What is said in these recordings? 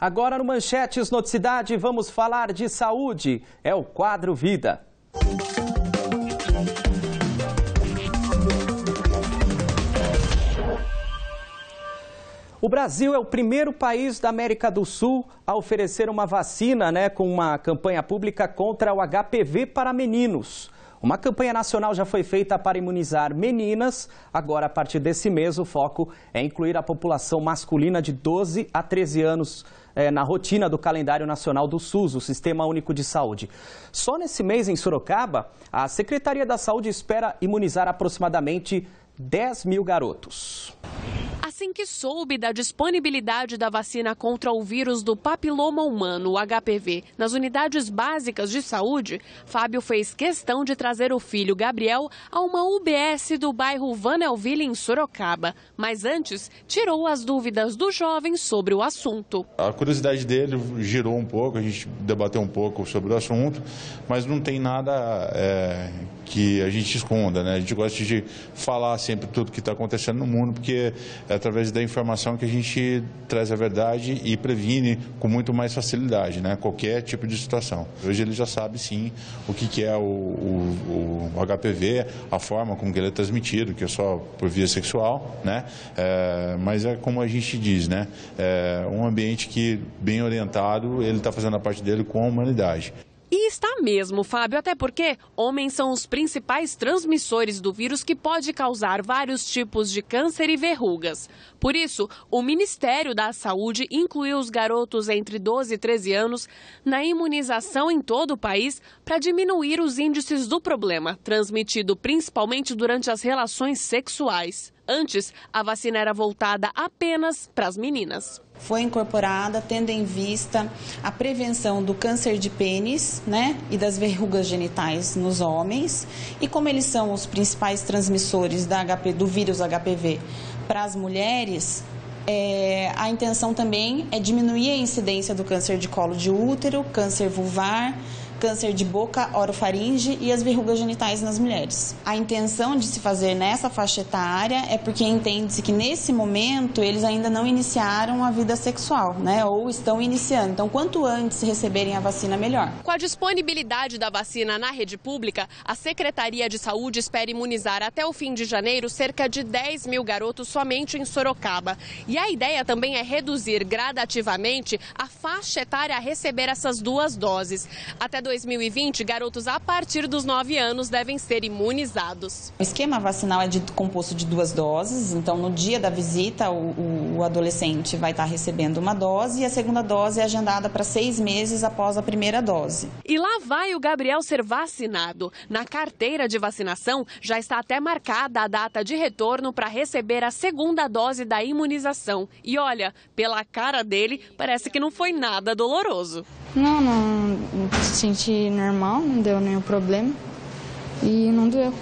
Agora no Manchetes Noticidade vamos falar de saúde. É o quadro Vida. O Brasil é o primeiro país da América do Sul a oferecer uma vacina né, com uma campanha pública contra o HPV para meninos. Uma campanha nacional já foi feita para imunizar meninas. Agora, a partir desse mês, o foco é incluir a população masculina de 12 a 13 anos é, na rotina do calendário nacional do SUS, o Sistema Único de Saúde. Só nesse mês, em Sorocaba, a Secretaria da Saúde espera imunizar aproximadamente 10 mil garotos. Assim que soube da disponibilidade da vacina contra o vírus do papiloma humano, o HPV, nas unidades básicas de saúde, Fábio fez questão de trazer o filho Gabriel a uma UBS do bairro Vanelville, em Sorocaba. Mas antes, tirou as dúvidas do jovem sobre o assunto. A curiosidade dele girou um pouco, a gente debateu um pouco sobre o assunto, mas não tem nada é, que a gente esconda, né? A gente gosta de falar sempre tudo que está acontecendo no mundo, porque é através da informação que a gente traz a verdade e previne com muito mais facilidade né, qualquer tipo de situação. Hoje ele já sabe sim o que, que é o, o, o HPV, a forma como ele é transmitido, que é só por via sexual, né? É, mas é como a gente diz, né? É um ambiente que, bem orientado, ele está fazendo a parte dele com a humanidade. E está mesmo, Fábio, até porque homens são os principais transmissores do vírus que pode causar vários tipos de câncer e verrugas. Por isso, o Ministério da Saúde incluiu os garotos entre 12 e 13 anos na imunização em todo o país para diminuir os índices do problema, transmitido principalmente durante as relações sexuais. Antes, a vacina era voltada apenas para as meninas. Foi incorporada tendo em vista a prevenção do câncer de pênis, né? e das verrugas genitais nos homens. E como eles são os principais transmissores da HP, do vírus HPV para as mulheres, é, a intenção também é diminuir a incidência do câncer de colo de útero, câncer vulvar, câncer de boca, orofaringe e as verrugas genitais nas mulheres. A intenção de se fazer nessa faixa etária é porque entende-se que nesse momento eles ainda não iniciaram a vida sexual, né? Ou estão iniciando. Então, quanto antes receberem a vacina, melhor. Com a disponibilidade da vacina na rede pública, a Secretaria de Saúde espera imunizar até o fim de janeiro cerca de 10 mil garotos somente em Sorocaba. E a ideia também é reduzir gradativamente a faixa etária a receber essas duas doses. Até 2020, garotos a partir dos 9 anos devem ser imunizados. O esquema vacinal é de, composto de duas doses, então no dia da visita o, o adolescente vai estar recebendo uma dose e a segunda dose é agendada para seis meses após a primeira dose. E lá vai o Gabriel ser vacinado. Na carteira de vacinação já está até marcada a data de retorno para receber a segunda dose da imunização. E olha, pela cara dele, parece que não foi nada doloroso. Não, não se senti normal, não deu nenhum problema e não doeu.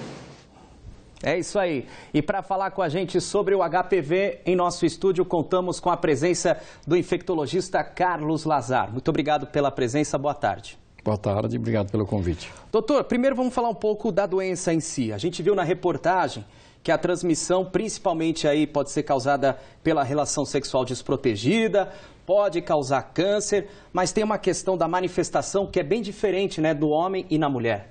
É isso aí. E para falar com a gente sobre o HPV, em nosso estúdio contamos com a presença do infectologista Carlos Lazar. Muito obrigado pela presença, boa tarde. Boa tarde, obrigado pelo convite. Doutor, primeiro vamos falar um pouco da doença em si. A gente viu na reportagem que a transmissão principalmente aí pode ser causada pela relação sexual desprotegida, pode causar câncer, mas tem uma questão da manifestação que é bem diferente, né, do homem e na mulher.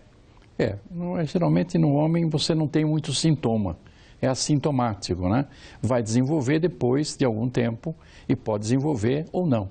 É, é geralmente no homem você não tem muito sintoma, é assintomático, né? Vai desenvolver depois de algum tempo e pode desenvolver ou não.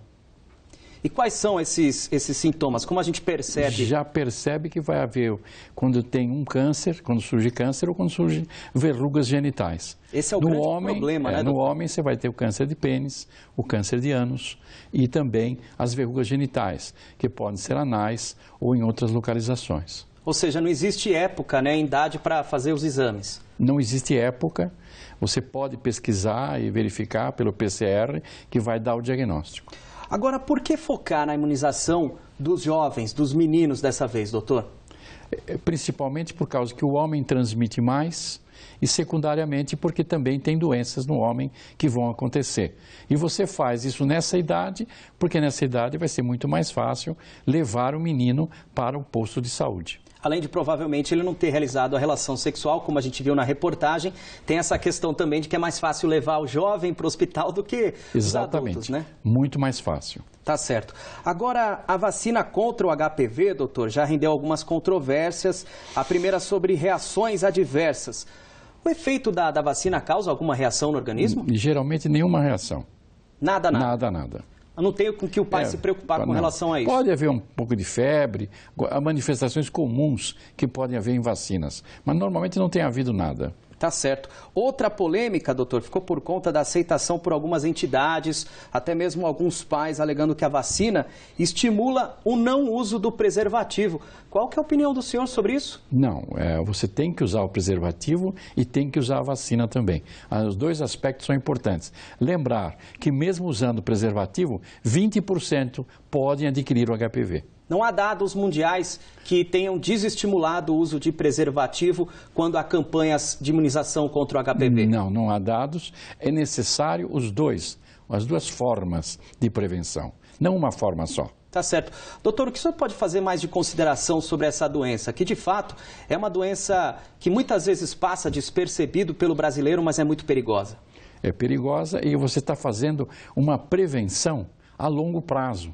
E quais são esses, esses sintomas? Como a gente percebe? Já percebe que vai haver quando tem um câncer, quando surge câncer ou quando surge verrugas genitais. Esse é o no homem, problema, é, né? No doutor? homem você vai ter o câncer de pênis, o câncer de ânus e também as verrugas genitais, que podem ser anais ou em outras localizações. Ou seja, não existe época, né, idade para fazer os exames. Não existe época. Você pode pesquisar e verificar pelo PCR que vai dar o diagnóstico. Agora, por que focar na imunização dos jovens, dos meninos dessa vez, doutor? É, principalmente por causa que o homem transmite mais e, secundariamente, porque também tem doenças no homem que vão acontecer. E você faz isso nessa idade, porque nessa idade vai ser muito mais fácil levar o menino para o posto de saúde além de provavelmente ele não ter realizado a relação sexual, como a gente viu na reportagem, tem essa questão também de que é mais fácil levar o jovem para o hospital do que Exatamente. os adultos, né? Muito mais fácil. Tá certo. Agora, a vacina contra o HPV, doutor, já rendeu algumas controvérsias. A primeira sobre reações adversas. O efeito da, da vacina causa alguma reação no organismo? Geralmente nenhuma reação. Nada, nada. Nada, nada. Eu não tenho com que o pai é, se preocupar não. com relação a isso. Pode haver um pouco de febre, manifestações comuns que podem haver em vacinas, mas normalmente não tem havido nada. Tá certo. Outra polêmica, doutor, ficou por conta da aceitação por algumas entidades, até mesmo alguns pais alegando que a vacina estimula o não uso do preservativo. Qual que é a opinião do senhor sobre isso? Não, é, você tem que usar o preservativo e tem que usar a vacina também. Ah, os dois aspectos são importantes. Lembrar que mesmo usando preservativo, 20% podem adquirir o HPV. Não há dados mundiais que tenham desestimulado o uso de preservativo quando há campanhas de imunização contra o HPV. Não, não há dados. É necessário os dois, as duas formas de prevenção, não uma forma só. Tá certo. Doutor, o que o senhor pode fazer mais de consideração sobre essa doença? Que de fato é uma doença que muitas vezes passa despercebido pelo brasileiro, mas é muito perigosa. É perigosa e você está fazendo uma prevenção a longo prazo.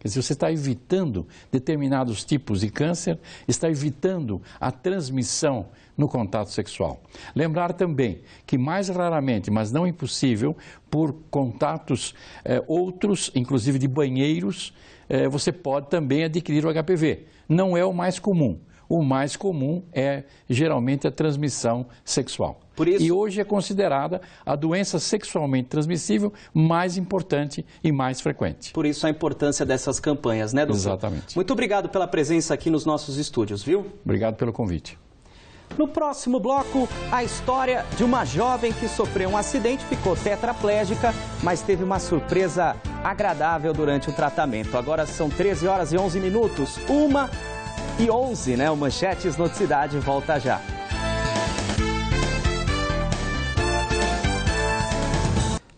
Quer dizer, você está evitando determinados tipos de câncer, está evitando a transmissão no contato sexual. Lembrar também que mais raramente, mas não impossível, por contatos eh, outros, inclusive de banheiros, eh, você pode também adquirir o HPV. Não é o mais comum, o mais comum é geralmente a transmissão sexual. Isso... E hoje é considerada a doença sexualmente transmissível mais importante e mais frequente. Por isso a importância dessas campanhas, né, doutor? Exatamente. Muito obrigado pela presença aqui nos nossos estúdios, viu? Obrigado pelo convite. No próximo bloco, a história de uma jovem que sofreu um acidente, ficou tetraplégica, mas teve uma surpresa agradável durante o tratamento. Agora são 13 horas e 11 minutos, uma e 11, né? O Manchetes Noticidade volta já.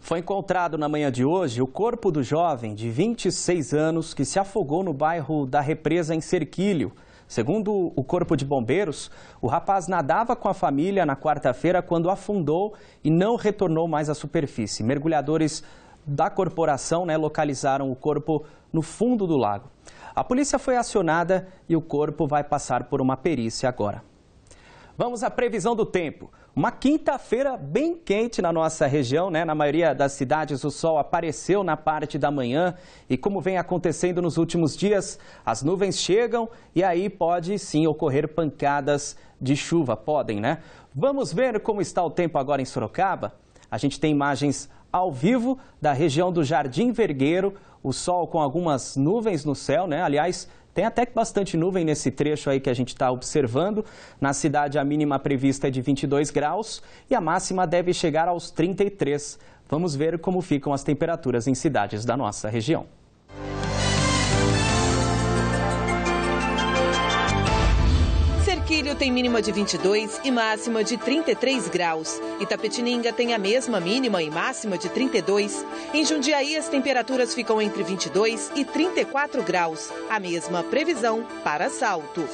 Foi encontrado na manhã de hoje o corpo do jovem de 26 anos que se afogou no bairro da Represa, em Cerquilho. Segundo o Corpo de Bombeiros, o rapaz nadava com a família na quarta-feira quando afundou e não retornou mais à superfície. Mergulhadores da corporação né, localizaram o corpo no fundo do lago. A polícia foi acionada e o corpo vai passar por uma perícia agora. Vamos à previsão do tempo. Uma quinta-feira bem quente na nossa região, né? Na maioria das cidades o sol apareceu na parte da manhã e como vem acontecendo nos últimos dias, as nuvens chegam e aí pode sim ocorrer pancadas de chuva, podem, né? Vamos ver como está o tempo agora em Sorocaba? A gente tem imagens ao vivo da região do Jardim Vergueiro. O sol com algumas nuvens no céu, né? Aliás, tem até bastante nuvem nesse trecho aí que a gente está observando. Na cidade, a mínima prevista é de 22 graus e a máxima deve chegar aos 33. Vamos ver como ficam as temperaturas em cidades da nossa região. Marquilho tem mínima de 22 e máxima de 33 graus. Itapetininga tem a mesma mínima e máxima de 32. Em Jundiaí, as temperaturas ficam entre 22 e 34 graus. A mesma previsão para salto.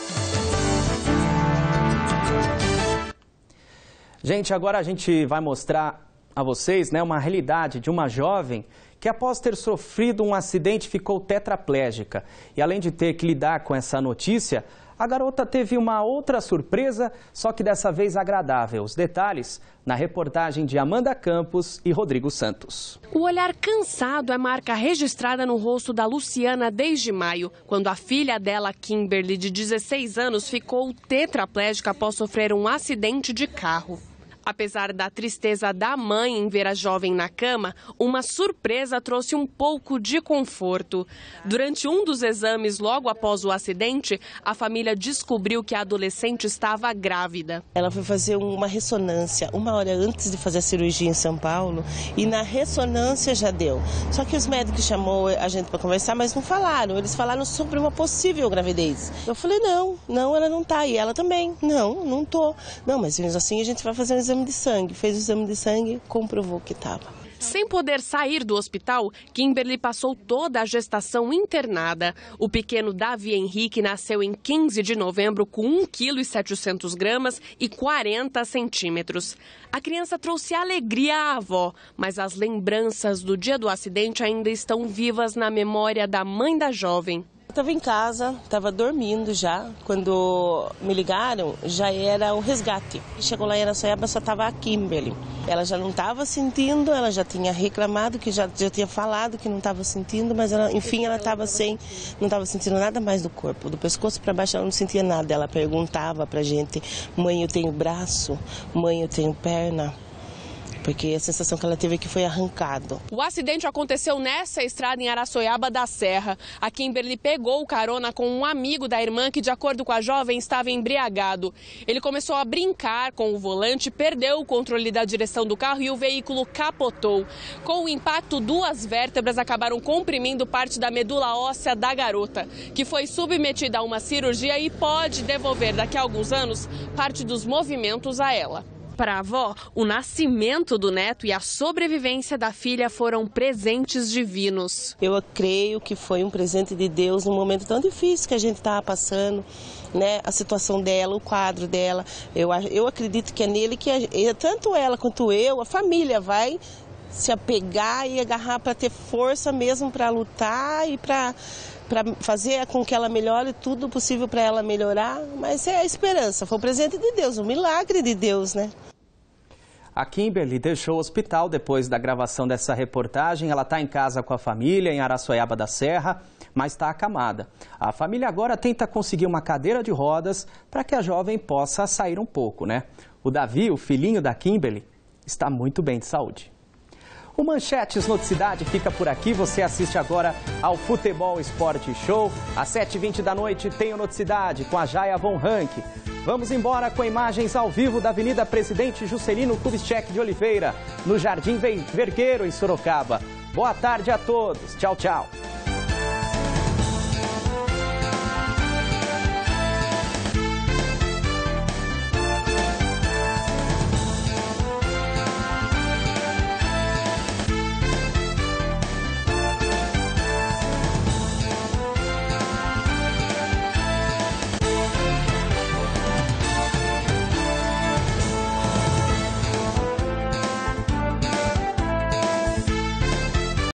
Gente, agora a gente vai mostrar a vocês né, uma realidade de uma jovem que após ter sofrido um acidente ficou tetraplégica. E além de ter que lidar com essa notícia, a garota teve uma outra surpresa, só que dessa vez agradável. Os detalhes na reportagem de Amanda Campos e Rodrigo Santos. O olhar cansado é marca registrada no rosto da Luciana desde maio, quando a filha dela, Kimberly, de 16 anos, ficou tetraplégica após sofrer um acidente de carro. Apesar da tristeza da mãe em ver a jovem na cama, uma surpresa trouxe um pouco de conforto. Durante um dos exames, logo após o acidente, a família descobriu que a adolescente estava grávida. Ela foi fazer uma ressonância uma hora antes de fazer a cirurgia em São Paulo e na ressonância já deu. Só que os médicos chamou a gente para conversar, mas não falaram. Eles falaram sobre uma possível gravidez. Eu falei: "Não, não, ela não está E ela também: "Não, não estou. Não, mas mesmo assim a gente vai fazer um exame exame de sangue, fez o exame de sangue, comprovou que estava. Sem poder sair do hospital, Kimberly passou toda a gestação internada. O pequeno Davi Henrique nasceu em 15 de novembro com 1,7 kg e 40 centímetros. A criança trouxe alegria à avó, mas as lembranças do dia do acidente ainda estão vivas na memória da mãe da jovem. Eu estava em casa, estava dormindo já, quando me ligaram, já era o resgate. Chegou lá em Araçoiaba, só estava a Kimberly. Ela já não estava sentindo, ela já tinha reclamado, que já, já tinha falado que não estava sentindo, mas ela, enfim, ela estava sem, não estava sentindo nada mais do corpo. Do pescoço para baixo ela não sentia nada. Ela perguntava para gente, mãe, eu tenho braço? Mãe, eu tenho perna? porque a sensação que ela teve é que foi arrancado. O acidente aconteceu nessa estrada em Araçoiaba da Serra. A Kimberly pegou o carona com um amigo da irmã que, de acordo com a jovem, estava embriagado. Ele começou a brincar com o volante, perdeu o controle da direção do carro e o veículo capotou. Com o impacto, duas vértebras acabaram comprimindo parte da medula óssea da garota, que foi submetida a uma cirurgia e pode devolver daqui a alguns anos parte dos movimentos a ela. Para a avó, o nascimento do neto e a sobrevivência da filha foram presentes divinos. Eu creio que foi um presente de Deus num momento tão difícil que a gente estava passando, né? A situação dela, o quadro dela. Eu, eu acredito que é nele que a, é tanto ela quanto eu, a família vai se apegar e agarrar para ter força mesmo para lutar e para para fazer com que ela melhore tudo possível para ela melhorar, mas é a esperança, foi o presente de Deus, o milagre de Deus, né? A Kimberly deixou o hospital depois da gravação dessa reportagem. Ela está em casa com a família, em Araçoiaba da Serra, mas está acamada. A família agora tenta conseguir uma cadeira de rodas para que a jovem possa sair um pouco, né? O Davi, o filhinho da Kimberly, está muito bem de saúde. O Manchetes Noticidade fica por aqui. Você assiste agora ao Futebol Esporte Show. Às 7h20 da noite tem o Noticidade com a Jaya Von Rank. Vamos embora com imagens ao vivo da Avenida Presidente Juscelino Kubitschek de Oliveira, no Jardim Vergueiro, em Sorocaba. Boa tarde a todos. Tchau, tchau.